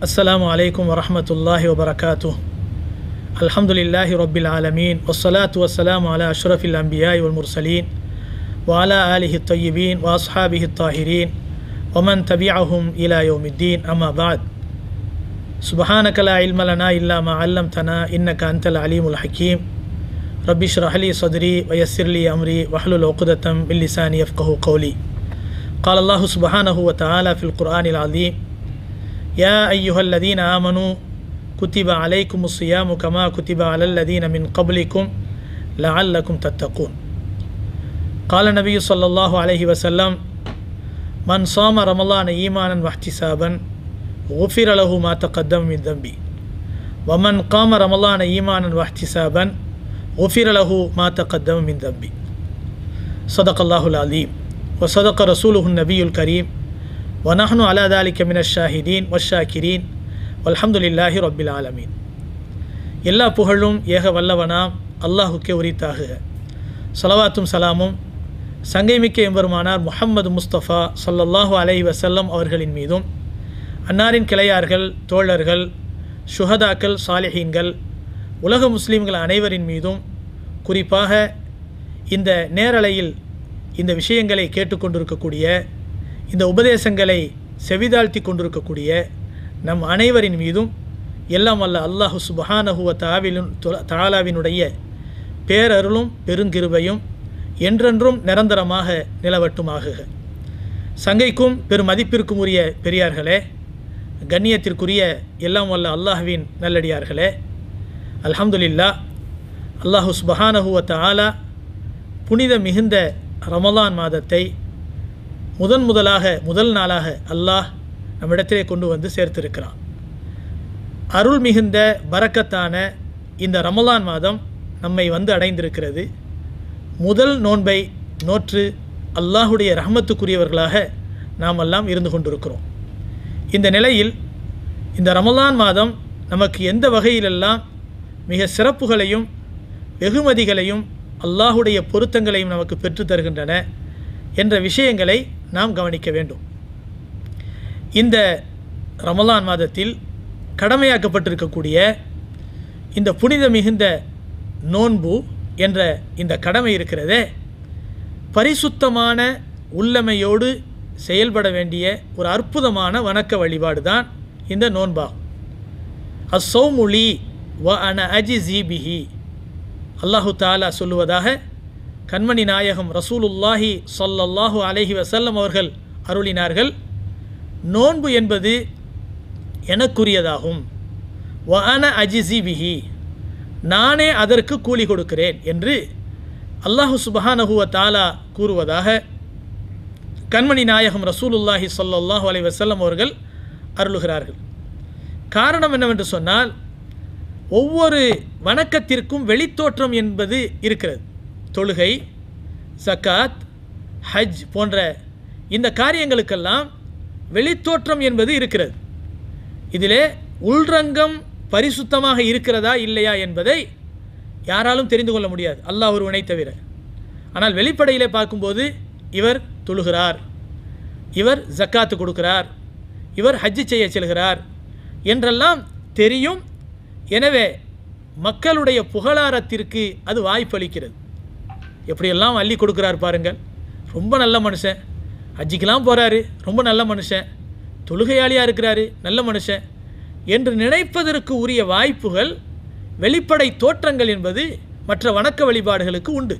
السلام عليكم ورحمة الله وبركاته الحمد لله رب العالمين والصلاة والسلام على أشرف الأنبياء والمرسلين وعلى آله الطيبين وأصحابه الطاهرين ومن تبعهم إلى يوم الدين أما بعد سبحانك لا علم لنا إلا ما علمتنا إنك أنت العليم الحكيم رب اشرح لي صدري ويسر لي أمري واحلل عقدة من لساني يفقه قولي قال الله سبحانه وتعالى في القرآن العظيم يا أيها الذين آمنوا كتب عليكم الصيام كما كتب على الذين من قبلكم لعلكم تتقون قال النبي صلى الله عليه وسلم من صام رمضان إيمانا واحتسابا غفر له ما تقدم من ذنبه ومن قام رمضان إيمانا واحتسابا غفر له ما تقدم من ذنبه صدق الله العظيم وصدق رسوله النبي الكريم ஒனஹனு அலாதாலி கமின ஷாஹிதீன் green அல்ஹம்துலில்லாஹி ரொப்பில் ஆலமீன் எல்லா புகழும் ஏக வல்லவனாம் அல்லாஹுக்கே உரித்தாகுக சலவாத்தும் சலாமும் சங்கைமிக்க எம்பெருமானார் முஹம்மது முஸ்தஃபா சொல்லல்லாஹு அலை வசல்லம் அவர்களின் மீதும் அன்னாரின் கிளையார்கள் தோழர்கள் சுஹதாக்கள் சாலிஹீன்கள் உலக முஸ்லீம்கள் அனைவரின் மீதும் குறிப்பாக இந்த நேரலையில் இந்த விஷயங்களை கேட்டுக்கொண்டிருக்கக்கூடிய இந்த உபதேசங்களை செவிதாழ்த்தி கொண்டிருக்கக்கூடிய நம் அனைவரின் மீதும் எல்லாம் அல்ல அல்லாஹு சுபஹானஹுவ தாவிலும் தாலாவினுடைய பேரருளும் பெருங்கிருவையும் என்றென்றும் நிரந்தரமாக நிலவட்டுமாக சங்கைக்கும் பெருமதிப்பிற்கும் உரிய பெரியார்களே கண்ணியத்திற்குரிய எல்லாம் வல்ல அல்லாஹுவின் நல்லடியார்களே அல்ஹம்துலில்லா அல்லாஹு சுபஹானஹுவ தாலா புனித மிகுந்த ரமலான் மாதத்தை முதன் முதலாக முதல் நாளாக அல்லாஹ் நம்மிடத்திலே கொண்டு வந்து சேர்த்திருக்கிறான் அருள் மிகுந்த பறக்கத்தான இந்த ரமலான் மாதம் நம்மை வந்து அடைந்திருக்கிறது முதல் நோன்பை நோற்று அல்லாஹுடைய ரஹமத்துக்குரியவர்களாக நாம் எல்லாம் இருந்து கொண்டிருக்கிறோம் இந்த நிலையில் இந்த ரமலான் மாதம் நமக்கு எந்த வகையிலெல்லாம் மிக சிறப்புகளையும் வெகுமதிகளையும் அல்லாஹுடைய பொருத்தங்களையும் நமக்கு பெற்று தருகின்றன என்ற விஷயங்களை நாம் கவனிக்க வேண்டும் இந்த ரமலான் மாதத்தில் கடமையாக்கப்பட்டிருக்கக்கூடிய இந்த புனித மிகுந்த நோன்பு என்ற இந்த கடமை இருக்கிறதே பரிசுத்தமான உள்ளமையோடு செயல்பட வேண்டிய ஒரு அற்புதமான வணக்க வழிபாடு தான் இந்த நோன்பாகும் அசௌமுலி வ அன அஜி ஜிபிஹி அல்லாஹு தாலா சொல்லுவதாக கண்மணி நாயகம் ரசூலுல்லாஹி சொல்லல்லாஹு அலஹி வசல்லம் அவர்கள் அருளினார்கள் நோன்பு என்பது எனக்குரியதாகும் வான அஜிசி பிஹி நானே அதற்கு கூலி கொடுக்கிறேன் என்று அல்லாஹு சுபஹானஹுவ தாலா கூறுவதாக கண்மணி நாயகம் ரசூலுல்லாஹி சொல்லல்லாஹு அலி வசல்லம் அவர்கள் அருளுகிறார்கள் காரணம் என்னவென்று சொன்னால் ஒவ்வொரு வணக்கத்திற்கும் வெளித்தோற்றம் என்பது இருக்கிறது தொழுகை சக்காத் ஹஜ் போன்ற இந்த காரியங்களுக்கெல்லாம் வெளித்தோற்றம் என்பது இருக்கிறது இதிலே உள்ரங்கம் பரிசுத்தமாக இருக்கிறதா இல்லையா என்பதை யாராலும் தெரிந்து கொள்ள முடியாது அல்லாஹ் ஒருவனை தவிர ஆனால் வெளிப்படையிலே பார்க்கும்போது இவர் தொழுகிறார் இவர் ஜக்காத்து கொடுக்கிறார் இவர் ஹஜ்ஜு செய்ய செல்கிறார் என்றெல்லாம் தெரியும் எனவே மக்களுடைய புகழாரத்திற்கு அது வாய்ப்பளிக்கிறது எப்படியெல்லாம் அள்ளி கொடுக்குறாரு பாருங்கள் ரொம்ப நல்ல மனுஷன் ஹஜ்ஜிக்கெலாம் போகிறாரு ரொம்ப நல்ல மனுஷன் தொழுகையாளியாக இருக்கிறாரு நல்ல மனுஷன் என்று நினைப்பதற்கு உரிய வாய்ப்புகள் வெளிப்படை தோற்றங்கள் என்பது மற்ற வணக்க வழிபாடுகளுக்கு உண்டு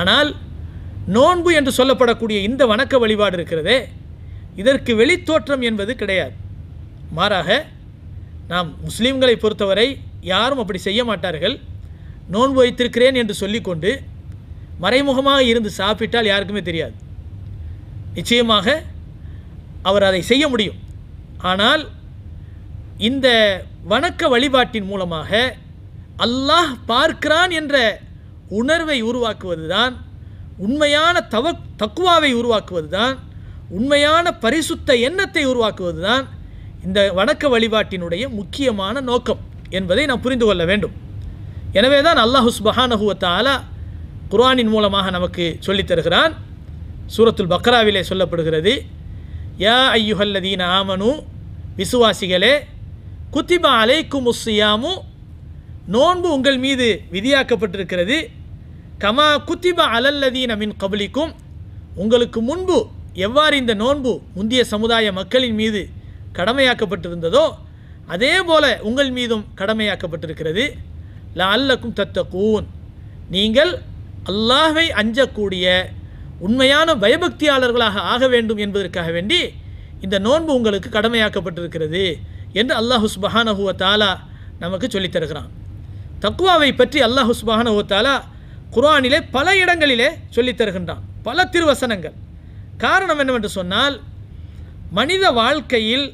ஆனால் நோன்பு என்று சொல்லப்படக்கூடிய இந்த வணக்க வழிபாடு இருக்கிறதே இதற்கு வெளித்தோற்றம் என்பது கிடையாது மாறாக நாம் முஸ்லீம்களை பொறுத்தவரை யாரும் அப்படி செய்ய மாட்டார்கள் நோன்பு வைத்திருக்கிறேன் என்று சொல்லிக்கொண்டு மறைமுகமாக இருந்து சாப்பிட்டால் யாருக்குமே தெரியாது நிச்சயமாக அவர் அதை செய்ய முடியும் ஆனால் இந்த வணக்க வழிபாட்டின் மூலமாக அல்லாஹ் பார்க்கிறான் என்ற உணர்வை உருவாக்குவது தான் உண்மையான தவ தக்குவாவை உருவாக்குவது தான் உண்மையான பரிசுத்த எண்ணத்தை உருவாக்குவது தான் இந்த வணக்க வழிபாட்டினுடைய முக்கியமான நோக்கம் என்பதை நாம் புரிந்து கொள்ள வேண்டும் எனவே தான் அல்லாஹுஸ்பஹானஹுவத்தாலா குர்ஆனின் மூலமாக நமக்கு சொல்லித்தருகிறான் சூரத்துல் பக்ராவிலே சொல்லப்படுகிறது யா ஐயுஹல்லதீன ஆமனு விசுவாசிகளே குத்திபா அலைக்கு முஸ்யாமு நோன்பு உங்கள் மீது விதியாக்கப்பட்டிருக்கிறது கமா குத்திபா அலல்லதீன மின் கபலிக்கும் உங்களுக்கு முன்பு எவ்வாறு இந்த நோன்பு முந்தைய சமுதாய மக்களின் மீது கடமையாக்கப்பட்டிருந்ததோ அதே போல உங்கள் மீதும் கடமையாக்கப்பட்டிருக்கிறது ல அல்லக்கும் தத்த கூன் நீங்கள் அல்லாஹை அஞ்சக்கூடிய உண்மையான பயபக்தியாளர்களாக ஆக வேண்டும் என்பதற்காக வேண்டி இந்த நோன்பு உங்களுக்கு கடமையாக்கப்பட்டிருக்கிறது என்று அல்லாஹ் சுபஹானஹுவ தாலா நமக்கு சொல்லித்தருகிறான் தக்குவாவை பற்றி அல்லாஹ் சுபஹானஹுவ தாலா குரானிலே பல இடங்களிலே சொல்லித்தருகின்றான் பல திருவசனங்கள் காரணம் என்னவென்று சொன்னால் மனித வாழ்க்கையில்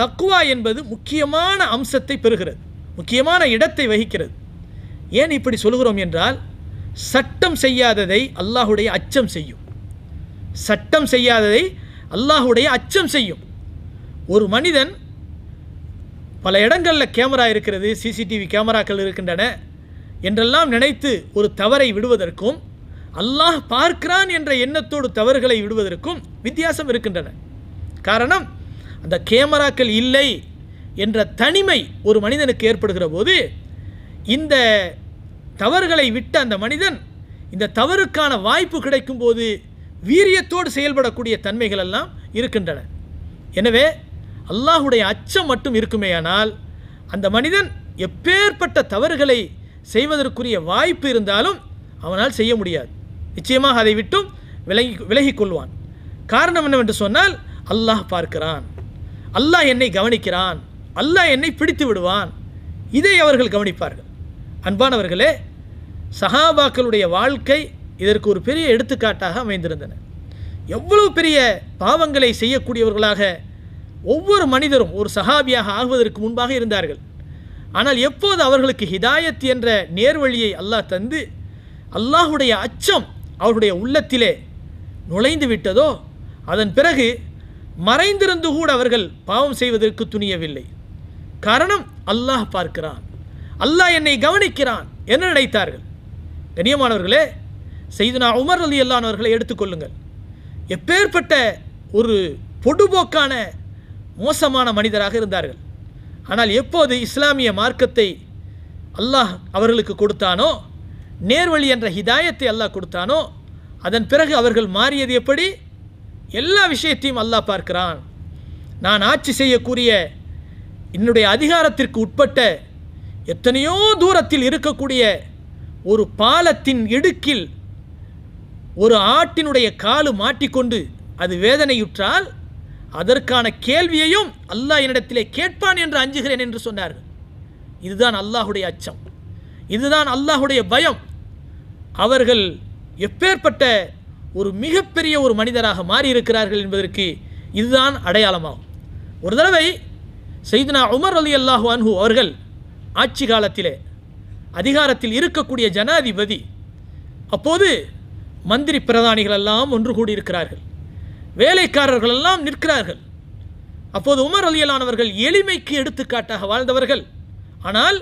தக்குவா என்பது முக்கியமான அம்சத்தை பெறுகிறது முக்கியமான இடத்தை வகிக்கிறது ஏன் இப்படி சொல்கிறோம் என்றால் சட்டம் செய்யாததை அல்லாஹுடைய அச்சம் செய்யும் சட்டம் செய்யாததை அல்லாஹுடைய அச்சம் செய்யும் ஒரு மனிதன் பல இடங்களில் கேமரா இருக்கிறது சிசிடிவி கேமராக்கள் இருக்கின்றன என்றெல்லாம் நினைத்து ஒரு தவறை விடுவதற்கும் அல்லாஹ் பார்க்கிறான் என்ற எண்ணத்தோடு தவறுகளை விடுவதற்கும் வித்தியாசம் இருக்கின்றன காரணம் அந்த கேமராக்கள் இல்லை என்ற தனிமை ஒரு மனிதனுக்கு ஏற்படுகிற போது இந்த தவறுகளை விட்ட அந்த மனிதன் இந்த தவறுக்கான வாய்ப்பு கிடைக்கும் போது வீரியத்தோடு செயல்படக்கூடிய தன்மைகள் எல்லாம் இருக்கின்றன எனவே அல்லாஹுடைய அச்சம் மட்டும் இருக்குமேயானால் அந்த மனிதன் எப்பேற்பட்ட தவறுகளை செய்வதற்குரிய வாய்ப்பு இருந்தாலும் அவனால் செய்ய முடியாது நிச்சயமாக அதை விட்டும் விலகி விலகிக் கொள்வான் காரணம் என்னவென்று சொன்னால் அல்லாஹ் பார்க்கிறான் அல்லாஹ் என்னை கவனிக்கிறான் அல்லாஹ் என்னை பிடித்து விடுவான் இதை அவர்கள் கவனிப்பார்கள் அன்பானவர்களே சஹாபாக்களுடைய வாழ்க்கை இதற்கு ஒரு பெரிய எடுத்துக்காட்டாக அமைந்திருந்தன எவ்வளவு பெரிய பாவங்களை செய்யக்கூடியவர்களாக ஒவ்வொரு மனிதரும் ஒரு சஹாபியாக ஆகுவதற்கு முன்பாக இருந்தார்கள் ஆனால் எப்போது அவர்களுக்கு ஹிதாயத் என்ற நேர்வழியை அல்லாஹ் தந்து அல்லாஹுடைய அச்சம் அவருடைய உள்ளத்திலே நுழைந்து விட்டதோ அதன் பிறகு மறைந்திருந்து கூட அவர்கள் பாவம் செய்வதற்கு துணியவில்லை காரணம் அல்லாஹ் பார்க்கிறான் அல்லாஹ் என்னை கவனிக்கிறான் என்ன நினைத்தார்கள் கண்ணியமானவர்களே செய்தனா உமர் அலி அல்லானவர்களை எடுத்துக்கொள்ளுங்கள் எப்பேற்பட்ட ஒரு பொடுபோக்கான மோசமான மனிதராக இருந்தார்கள் ஆனால் எப்போது இஸ்லாமிய மார்க்கத்தை அல்லாஹ் அவர்களுக்கு கொடுத்தானோ நேர்வழி என்ற ஹிதாயத்தை அல்லாஹ் கொடுத்தானோ அதன் பிறகு அவர்கள் மாறியது எப்படி எல்லா விஷயத்தையும் அல்லாஹ் பார்க்கிறான் நான் ஆட்சி செய்யக்கூடிய என்னுடைய அதிகாரத்திற்கு உட்பட்ட எத்தனையோ தூரத்தில் இருக்கக்கூடிய ஒரு பாலத்தின் இடுக்கில் ஒரு ஆட்டினுடைய காலு மாட்டிக்கொண்டு அது வேதனையுற்றால் அதற்கான கேள்வியையும் அல்லாஹ் என்னிடத்திலே கேட்பான் என்று அஞ்சுகிறேன் என்று சொன்னார்கள் இதுதான் அல்லாஹுடைய அச்சம் இதுதான் அல்லாஹுடைய பயம் அவர்கள் எப்பேற்பட்ட ஒரு மிகப்பெரிய ஒரு மனிதராக மாறியிருக்கிறார்கள் என்பதற்கு இதுதான் அடையாளமாகும் ஒரு தடவை செய்தனா உமர் அலி அல்லாஹு அன்ஹு அவர்கள் ஆட்சி காலத்திலே அதிகாரத்தில் இருக்கக்கூடிய ஜனாதிபதி அப்போது மந்திரி பிரதானிகள் எல்லாம் ஒன்று கூடியிருக்கிறார்கள் வேலைக்காரர்கள் எல்லாம் நிற்கிறார்கள் அப்போது உமர் அலியலானவர்கள் எளிமைக்கு எடுத்துக்காட்டாக வாழ்ந்தவர்கள் ஆனால்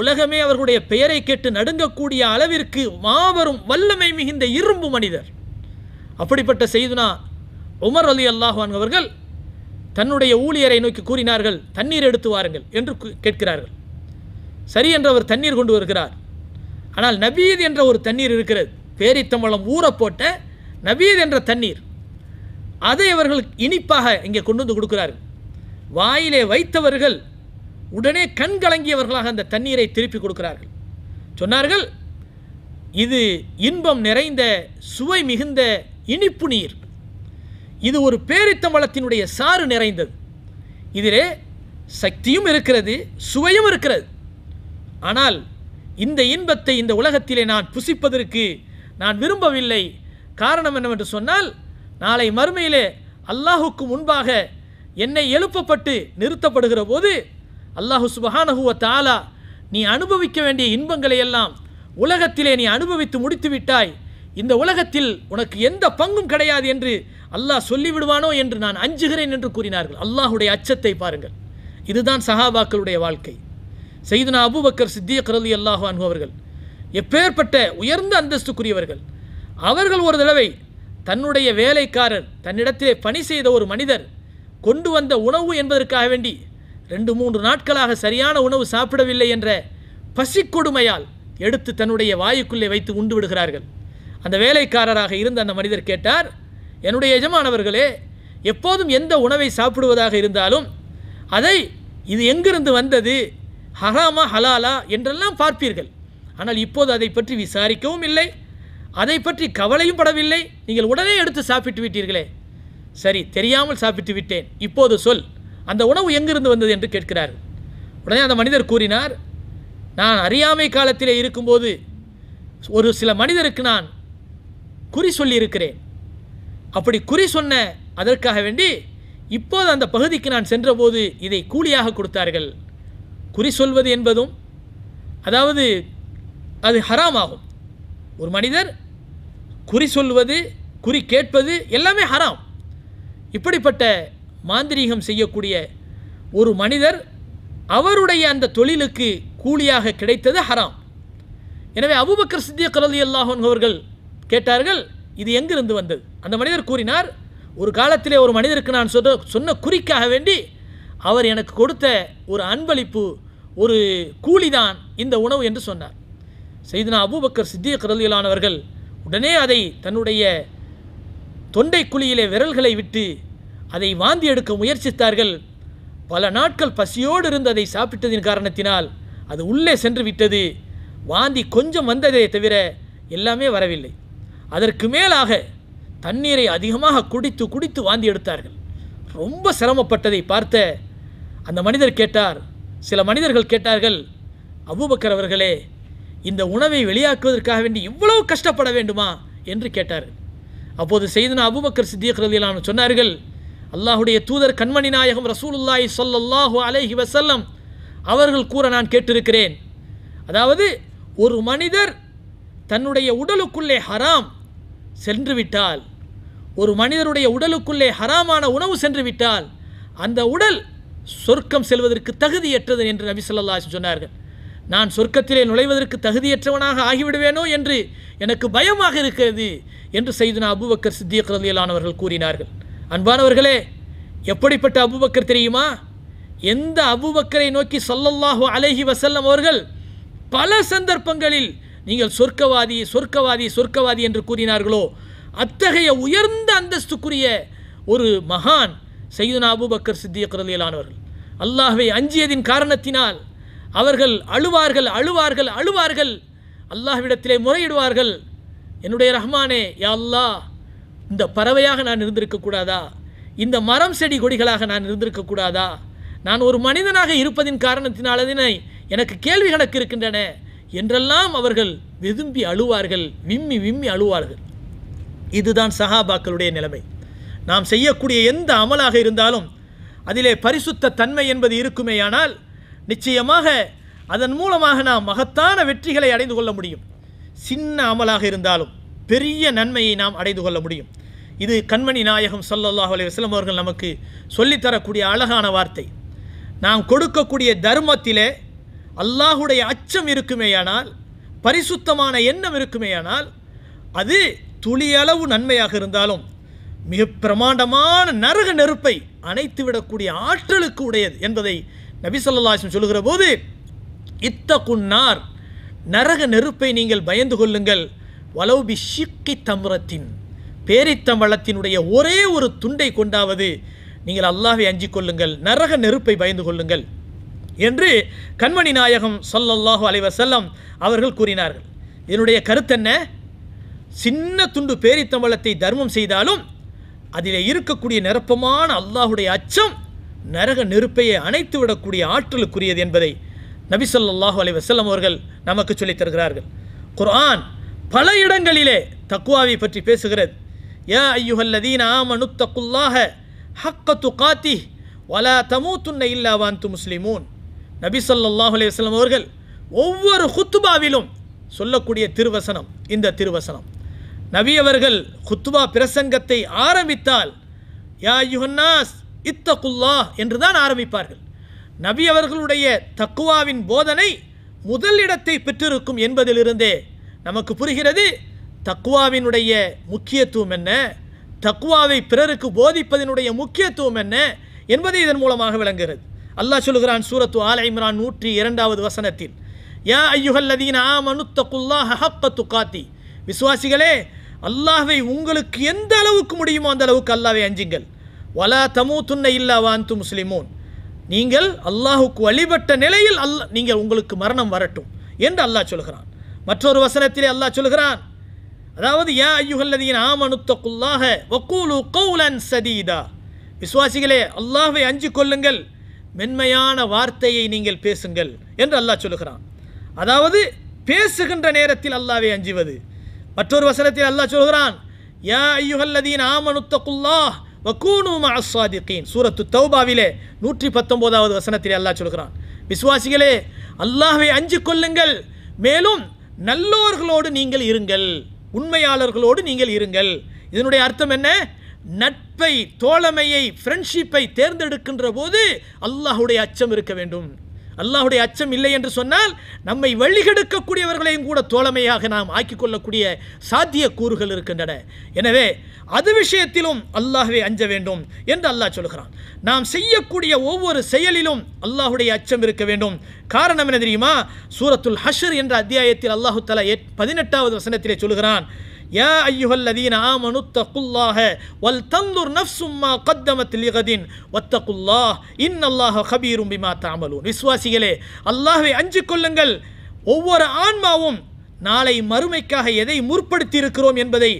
உலகமே அவர்களுடைய பெயரை கேட்டு நடுங்கக்கூடிய அளவிற்கு மாபெரும் வல்லமை மிகுந்த இரும்பு மனிதர் அப்படிப்பட்ட செய்துனா உமர் அலி அல்லாஹான் அவர்கள் தன்னுடைய ஊழியரை நோக்கி கூறினார்கள் தண்ணீர் எடுத்து வாருங்கள் என்று கேட்கிறார்கள் சரி என்ற ஒரு தண்ணீர் கொண்டு வருகிறார் ஆனால் நபீத் என்ற ஒரு தண்ணீர் இருக்கிறது பேரித்தம்பளம் ஊற போட்ட நபீத் என்ற தண்ணீர் அதை அவர்கள் இனிப்பாக இங்கே கொண்டு வந்து கொடுக்கிறார்கள் வாயிலே வைத்தவர்கள் உடனே கண் கலங்கியவர்களாக அந்த தண்ணீரை திருப்பி கொடுக்கிறார்கள் சொன்னார்கள் இது இன்பம் நிறைந்த சுவை மிகுந்த இனிப்பு நீர் இது ஒரு பேரித்தம்பளத்தினுடைய சாறு நிறைந்தது இதிலே சக்தியும் இருக்கிறது சுவையும் இருக்கிறது ஆனால் இந்த இன்பத்தை இந்த உலகத்திலே நான் புசிப்பதற்கு நான் விரும்பவில்லை காரணம் என்னவென்று சொன்னால் நாளை மறுமையிலே அல்லாஹுக்கு முன்பாக என்னை எழுப்பப்பட்டு நிறுத்தப்படுகிற போது அல்லாஹு சுபஹானஹுவ தாலா நீ அனுபவிக்க வேண்டிய இன்பங்களை எல்லாம் உலகத்திலே நீ அனுபவித்து முடித்து விட்டாய் இந்த உலகத்தில் உனக்கு எந்த பங்கும் கிடையாது என்று அல்லாஹ் சொல்லிவிடுவானோ என்று நான் அஞ்சுகிறேன் என்று கூறினார்கள் அல்லாஹுடைய அச்சத்தை பாருங்கள் இதுதான் சஹாபாக்களுடைய வாழ்க்கை செய்தனா அபுபக்கர் சித்தியக் கருதி அல்லாஹு அன்பு அவர்கள் எப்பேற்பட்ட உயர்ந்த அந்தஸ்துக்குரியவர்கள் அவர்கள் ஒரு தடவை தன்னுடைய வேலைக்காரர் தன்னிடத்திலே பணி செய்த ஒரு மனிதர் கொண்டு வந்த உணவு என்பதற்காக வேண்டி ரெண்டு மூன்று நாட்களாக சரியான உணவு சாப்பிடவில்லை என்ற பசிக்கொடுமையால் எடுத்து தன்னுடைய வாயுக்குள்ளே வைத்து உண்டு விடுகிறார்கள் அந்த வேலைக்காரராக இருந்த அந்த மனிதர் கேட்டார் என்னுடைய எஜமானவர்களே எப்போதும் எந்த உணவை சாப்பிடுவதாக இருந்தாலும் அதை இது எங்கிருந்து வந்தது ஹராமா ஹலாலா என்றெல்லாம் பார்ப்பீர்கள் ஆனால் இப்போது அதை பற்றி விசாரிக்கவும் இல்லை அதை பற்றி கவலையும் படவில்லை நீங்கள் உடனே எடுத்து சாப்பிட்டு விட்டீர்களே சரி தெரியாமல் சாப்பிட்டு விட்டேன் இப்போது சொல் அந்த உணவு எங்கிருந்து வந்தது என்று கேட்கிறார் உடனே அந்த மனிதர் கூறினார் நான் அறியாமை காலத்திலே இருக்கும்போது ஒரு சில மனிதருக்கு நான் குறி சொல்லியிருக்கிறேன் அப்படி குறி சொன்ன அதற்காக வேண்டி இப்போது அந்த பகுதிக்கு நான் சென்றபோது இதை கூலியாக கொடுத்தார்கள் குறி சொல்வது என்பதும் அதாவது அது ஹராமாகும் ஒரு மனிதர் குறி சொல்வது குறி கேட்பது எல்லாமே ஹராம் இப்படிப்பட்ட மாந்திரீகம் செய்யக்கூடிய ஒரு மனிதர் அவருடைய அந்த தொழிலுக்கு கூலியாக கிடைத்தது ஹராம் எனவே அபுபக்கர் சித்திய கலதி அல்லாஹன் அவர்கள் கேட்டார்கள் இது எங்கிருந்து வந்தது அந்த மனிதர் கூறினார் ஒரு காலத்திலே ஒரு மனிதருக்கு நான் சொன்ன சொன்ன குறிக்காக வேண்டி அவர் எனக்கு கொடுத்த ஒரு அன்பளிப்பு ஒரு கூலிதான் இந்த உணவு என்று சொன்னார் செய்தினா அபூபக்கர் சித்திய கருதியிலானவர்கள் உடனே அதை தன்னுடைய தொண்டை குழியிலே விரல்களை விட்டு அதை வாந்தி எடுக்க முயற்சித்தார்கள் பல நாட்கள் பசியோடு இருந்து அதை சாப்பிட்டதின் காரணத்தினால் அது உள்ளே சென்று விட்டது வாந்தி கொஞ்சம் வந்ததே தவிர எல்லாமே வரவில்லை அதற்கு மேலாக தண்ணீரை அதிகமாக குடித்து குடித்து வாந்தி எடுத்தார்கள் ரொம்ப சிரமப்பட்டதை பார்த்த அந்த மனிதர் கேட்டார் சில மனிதர்கள் கேட்டார்கள் அபூபக்கர் அவர்களே இந்த உணவை வெளியாக்குவதற்காக வேண்டி இவ்வளவு கஷ்டப்பட வேண்டுமா என்று கேட்டார் அப்போது செய்தனா அபுபக்கர் சித்தியக் ரதியிலான சொன்னார்கள் அல்லாஹுடைய தூதர் கண்மணி நாயகம் ரசூலுல்லாய் சொல்லல்லாஹு அலைஹி வசல்லம் அவர்கள் கூற நான் கேட்டிருக்கிறேன் அதாவது ஒரு மனிதர் தன்னுடைய உடலுக்குள்ளே ஹராம் சென்றுவிட்டால் ஒரு மனிதருடைய உடலுக்குள்ளே ஹராமான உணவு சென்றுவிட்டால் அந்த உடல் சொர்க்கம் செல்வதற்கு தகுதியற்றது என்று நபி சொல்லல்லா சொன்னார்கள் நான் சொர்க்கத்திலே நுழைவதற்கு தகுதியற்றவனாக ஆகிவிடுவேனோ என்று எனக்கு பயமாக இருக்கிறது என்று செய்தனா அபுபக்கர் சித்தியக் கூறினார்கள் அன்பானவர்களே எப்படிப்பட்ட அபுபக்கர் தெரியுமா எந்த அபுபக்கரை நோக்கி சொல்லல்லாஹோ அலஹி வசல்லம் அவர்கள் பல சந்தர்ப்பங்களில் நீங்கள் சொர்க்கவாதி சொர்க்கவாதி சொர்க்கவாதி என்று கூறினார்களோ அத்தகைய உயர்ந்த அந்தஸ்துக்குரிய ஒரு மகான் சையுதனா அபுபக்கர் சித்தியக் ரலியலானவர்கள் அல்லாஹுவை அஞ்சியதின் காரணத்தினால் அவர்கள் அழுவார்கள் அழுவார்கள் அழுவார்கள் அல்லாஹ்விடத்திலே முறையிடுவார்கள் என்னுடைய ரஹ்மானே யா அல்லா இந்த பறவையாக நான் இருந்திருக்கக்கூடாதா இந்த மரம் செடி கொடிகளாக நான் இருந்திருக்கக்கூடாதா நான் ஒரு மனிதனாக இருப்பதின் காரணத்தினாலதினை எனக்கு கேள்வி கணக்கு இருக்கின்றன என்றெல்லாம் அவர்கள் வெதும்பி அழுவார்கள் விம்மி விம்மி அழுவார்கள் இதுதான் சஹாபாக்களுடைய நிலைமை நாம் செய்யக்கூடிய எந்த அமலாக இருந்தாலும் அதிலே பரிசுத்த தன்மை என்பது இருக்குமேயானால் நிச்சயமாக அதன் மூலமாக நாம் மகத்தான வெற்றிகளை அடைந்து கொள்ள முடியும் சின்ன அமலாக இருந்தாலும் பெரிய நன்மையை நாம் அடைந்து கொள்ள முடியும் இது கண்மணி நாயகம் சல்லல்லாஹ் அலி வஸ்லம் அவர்கள் நமக்கு சொல்லித்தரக்கூடிய அழகான வார்த்தை நாம் கொடுக்கக்கூடிய தர்மத்திலே அல்லாஹுடைய அச்சம் இருக்குமேயானால் பரிசுத்தமான எண்ணம் இருக்குமேயானால் அது துளியளவு நன்மையாக இருந்தாலும் மிக பிரமாண்டமான நரக நெருப்பை அணைத்து விடக்கூடிய ஆற்றலுக்கு உடையது என்பதை நபிசல்லாசம் சொல்லுகிற போது இத்த குன்னார் நரக நெருப்பை நீங்கள் பயந்து கொள்ளுங்கள் வலவு பிஷிக்கி தம்ரத்தின் பேரித்தம்பளத்தினுடைய ஒரே ஒரு துண்டை கொண்டாவது நீங்கள் அல்லாவை அஞ்சிக் கொள்ளுங்கள் நரக நெருப்பை பயந்து கொள்ளுங்கள் என்று கண்மணி நாயகம் சொல்லல்லாஹு அலைவசல்லம் அவர்கள் கூறினார்கள் என்னுடைய கருத்து என்ன சின்ன துண்டு பேரித்தம்பளத்தை தர்மம் செய்தாலும் அதில் இருக்கக்கூடிய நிரப்பமான அல்லாஹுடைய அச்சம் நரக நெருப்பையை அணைத்து விடக்கூடிய ஆற்றலுக்குரியது என்பதை நபிசல்லாஹு அலி வசல்லம் அவர்கள் நமக்கு சொல்லித் தருகிறார்கள் குர்ஆன் பல இடங்களிலே தக்குவாவை பற்றி பேசுகிறது யா ஐயுஹல்லதீன் ஆமனு தக்குல்லாஹ ஹக்க துகாத்தி வலா தமூத்துன்ன இல்லா வாந்து முஸ்லிமூன் நபி சொல்லாஹு அலி வஸ்லம் அவர்கள் ஒவ்வொரு ஹுத்துபாவிலும் சொல்லக்கூடிய திருவசனம் இந்த திருவசனம் நபி அவர்கள் குத்துவா பிரசங்கத்தை ஆரம்பித்தால் யா யுஹன்னாஸ் இத்த என்று தான் ஆரம்பிப்பார்கள் நபி அவர்களுடைய தக்குவாவின் போதனை முதலிடத்தை பெற்றிருக்கும் என்பதிலிருந்தே நமக்கு புரிகிறது தக்குவாவினுடைய முக்கியத்துவம் என்ன தக்குவாவை பிறருக்கு போதிப்பதனுடைய முக்கியத்துவம் என்ன என்பதை இதன் மூலமாக விளங்குகிறது அல்லாஹ் சொல்கிறான் சூரத்து ஆல இம்ரான் நூற்றி இரண்டாவது வசனத்தில் யா ஆ மனு தக்குல்லா ஹஹப்ப துக்காத்தி விசுவாசிகளே அல்லாஹை உங்களுக்கு எந்த அளவுக்கு முடியுமோ அந்த அளவுக்கு அல்லாவை அஞ்சுங்கள் வலா தமு துண்ண இல்லா வாந்து முஸ்லிமோன் நீங்கள் அல்லாஹுக்கு வழிபட்ட நிலையில் அல்ல நீங்கள் உங்களுக்கு மரணம் வரட்டும் என்று அல்லாஹ் சொல்கிறான் மற்றொரு வசனத்திலே அல்லாஹ் சொல்கிறான் அதாவது யா ஐயுகல்லதீன் ஆமனுத்தக்குள்ளாக வக்கூலு கௌலன் சதீதா விசுவாசிகளே அல்லாஹை அஞ்சு கொள்ளுங்கள் மென்மையான வார்த்தையை நீங்கள் பேசுங்கள் என்று அல்லாஹ் சொல்கிறான் அதாவது பேசுகின்ற நேரத்தில் அல்லாவை அஞ்சுவது மற்றொரு வசனத்தில் அல்லாஹ் சொல்கிறான் யா ஐயுகல்லதீன் ஆமனுத்தகுல்லா வக்கூனுமா அஸ்வாதிகீன் சூரத்து தௌபாவிலே நூற்றி பத்தொம்போதாவது வசனத்தில் அல்லாஹ் சொல்கிறான் விசுவாசிகளே அல்லாஹை அஞ்சு கொள்ளுங்கள் மேலும் நல்லோர்களோடு நீங்கள் இருங்கள் உண்மையாளர்களோடு நீங்கள் இருங்கள் இதனுடைய அர்த்தம் என்ன நட்பை தோழமையை ஃப்ரெண்ட்ஷிப்பை தேர்ந்தெடுக்கின்ற போது அல்லாஹுடைய அச்சம் இருக்க வேண்டும் அல்லாஹுடைய அச்சம் இல்லை என்று சொன்னால் நம்மை வழிகெடுக்கக்கூடியவர்களையும் கூட தோழமையாக நாம் கொள்ளக்கூடிய சாத்திய கூறுகள் இருக்கின்றன எனவே அது விஷயத்திலும் அல்லாஹுவே அஞ்ச வேண்டும் என்று அல்லாஹ் சொல்கிறான் நாம் செய்யக்கூடிய ஒவ்வொரு செயலிலும் அல்லாஹுடைய அச்சம் இருக்க வேண்டும் காரணம் என்ன தெரியுமா சூரத்துல் ஹஷர் என்ற அத்தியாயத்தில் அல்லாஹு தலா பதினெட்டாவது வசனத்திலே சொல்கிறான் யா ஐயுஹல்லதீன ஆமனுத்தகுல்லாஹ வல் தந்துர் நஃப்சும்மா கத்தமத் லிகதின் வத்தகுல்லாஹ் இன் அல்லாஹ ஹபீரும் பிமா தாமலூன் விஸ்வாசிகளே அல்லாஹை அஞ்சு கொள்ளுங்கள் ஒவ்வொரு ஆன்மாவும் நாளை மறுமைக்காக எதை முற்படுத்தியிருக்கிறோம் என்பதை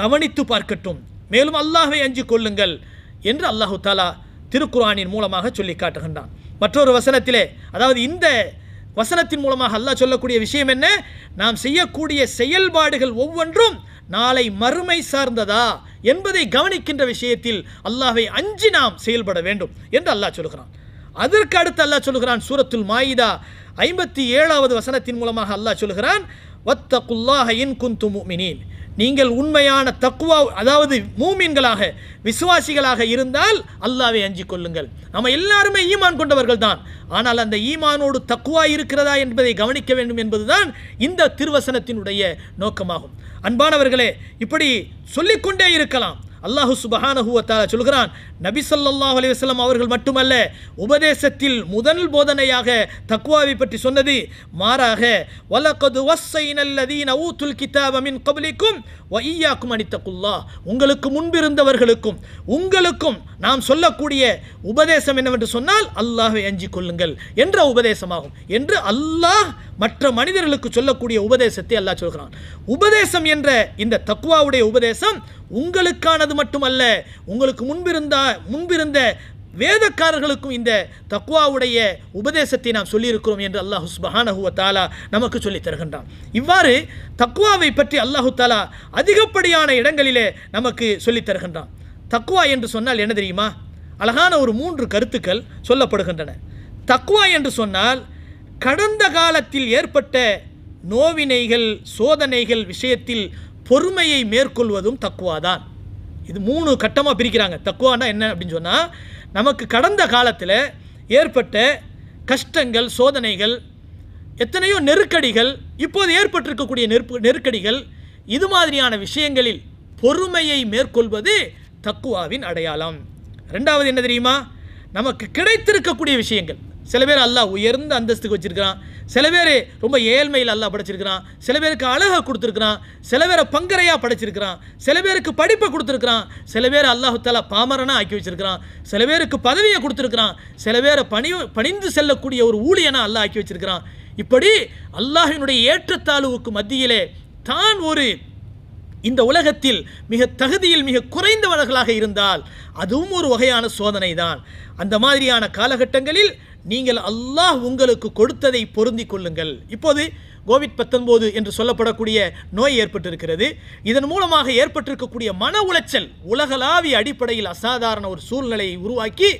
கவனித்து பார்க்கட்டும் மேலும் அல்லாஹை அஞ்சு கொள்ளுங்கள் என்று அல்லாஹு தாலா திருக்குறானின் மூலமாக சொல்லி காட்டுகின்றான் மற்றொரு வசனத்திலே அதாவது இந்த வசனத்தின் மூலமாக அல்லாஹ் சொல்லக்கூடிய விஷயம் என்ன நாம் செய்யக்கூடிய செயல்பாடுகள் ஒவ்வொன்றும் நாளை மறுமை சார்ந்ததா என்பதை கவனிக்கின்ற விஷயத்தில் அல்லாவை அஞ்சு நாம் செயல்பட வேண்டும் என்று அல்லாஹ் சொல்கிறான் அதற்கு அடுத்து அல்லாஹ் சொல்கிறான் சூரத்துல் மாயிதா ஐம்பத்தி ஏழாவது வசனத்தின் மூலமாக அல்லாஹ் சொல்கிறான் வத்த இன் குந்து முமினின் நீங்கள் உண்மையான தக்குவா அதாவது மூமீன்களாக விசுவாசிகளாக இருந்தால் அல்லாவை அஞ்சு கொள்ளுங்கள் நம்ம எல்லாருமே ஈமான் கொண்டவர்கள் தான் ஆனால் அந்த ஈமானோடு தக்குவா இருக்கிறதா என்பதை கவனிக்க வேண்டும் என்பதுதான் இந்த திருவசனத்தினுடைய நோக்கமாகும் அன்பானவர்களே இப்படி சொல்லிக்கொண்டே இருக்கலாம் அல்லாஹு சுபஹானஹுவத்தால சொல்கிறான் நபி சொல்லல்லாஹ் அலைவசலம் அவர்கள் மட்டுமல்ல உபதேசத்தில் முதல் போதனையாக தக்குவாவை பற்றி சொன்னது மாறாக வலக்கது நல்லதீன ஊத்துல் கிதாபமின் கபலிக்கும் வையாக்கும் அனித்தக்குல்லா உங்களுக்கு முன்பிருந்தவர்களுக்கும் உங்களுக்கும் நாம் சொல்லக்கூடிய உபதேசம் என்னவென்று சொன்னால் அல்லாஹை அஞ்சிக் கொள்ளுங்கள் என்ற உபதேசமாகும் என்று அல்லாஹ் மற்ற மனிதர்களுக்கு சொல்லக்கூடிய உபதேசத்தை அல்லா சொல்கிறான் உபதேசம் என்ற இந்த தக்குவாவுடைய உபதேசம் உங்களுக்கானது மட்டுமல்ல உங்களுக்கு முன்பிருந்த முன்பிருந்த வேதக்காரர்களுக்கும் இந்த தக்குவாவுடைய உபதேசத்தை நாம் சொல்லியிருக்கிறோம் என்று அல்லாஹு சுபஹானஹுவ தாலா நமக்கு சொல்லித் தருகின்றான் இவ்வாறு தக்குவாவை பற்றி அல்லாஹு தாலா அதிகப்படியான இடங்களிலே நமக்கு சொல்லித் தருகின்றான் தக்குவா என்று சொன்னால் என்ன தெரியுமா அழகான ஒரு மூன்று கருத்துக்கள் சொல்லப்படுகின்றன தக்குவா என்று சொன்னால் கடந்த காலத்தில் ஏற்பட்ட நோவினைகள் சோதனைகள் விஷயத்தில் பொறுமையை மேற்கொள்வதும் தக்குவாதான் இது மூணு கட்டமாக பிரிக்கிறாங்க தக்குவானா என்ன அப்படின்னு சொன்னால் நமக்கு கடந்த காலத்தில் ஏற்பட்ட கஷ்டங்கள் சோதனைகள் எத்தனையோ நெருக்கடிகள் இப்போது ஏற்பட்டிருக்கக்கூடிய நெருப்பு நெருக்கடிகள் இது மாதிரியான விஷயங்களில் பொறுமையை மேற்கொள்வது தக்குவாவின் அடையாளம் ரெண்டாவது என்ன தெரியுமா நமக்கு கிடைத்திருக்கக்கூடிய விஷயங்கள் சில பேர் அல்லாஹ் உயர்ந்த அந்தஸ்துக்கு வச்சிருக்கிறான் சில பேர் ரொம்ப ஏழ்மையில் அல்லாஹ் படைச்சிருக்கிறான் சில பேருக்கு அழகாக கொடுத்துருக்கிறான் சில பேரை பங்கரையாக படைச்சிருக்கிறான் சில பேருக்கு படிப்பை கொடுத்துருக்கிறான் சில பேர் அல்லாஹால பாமரனாக ஆக்கி வச்சிருக்கிறான் சில பேருக்கு பதவியை கொடுத்துருக்கிறான் சில பேரை பணி பணிந்து செல்லக்கூடிய ஒரு ஊழியனாக அல்லாஹ் ஆக்கி வச்சிருக்கிறான் இப்படி அல்லாஹினுடைய ஏற்றத்தாழ்வுக்கு மத்தியிலே தான் ஒரு இந்த உலகத்தில் மிக தகுதியில் மிக குறைந்தவர்களாக இருந்தால் அதுவும் ஒரு வகையான சோதனை தான் அந்த மாதிரியான காலகட்டங்களில் நீங்கள் அல்லாஹ் உங்களுக்கு கொடுத்ததை பொருந்தி கொள்ளுங்கள் இப்போது கோவிட் பத்தொன்பது என்று சொல்லப்படக்கூடிய நோய் ஏற்பட்டிருக்கிறது இதன் மூலமாக ஏற்பட்டிருக்கக்கூடிய மன உளைச்சல் உலகளாவிய அடிப்படையில் அசாதாரண ஒரு சூழ்நிலையை உருவாக்கி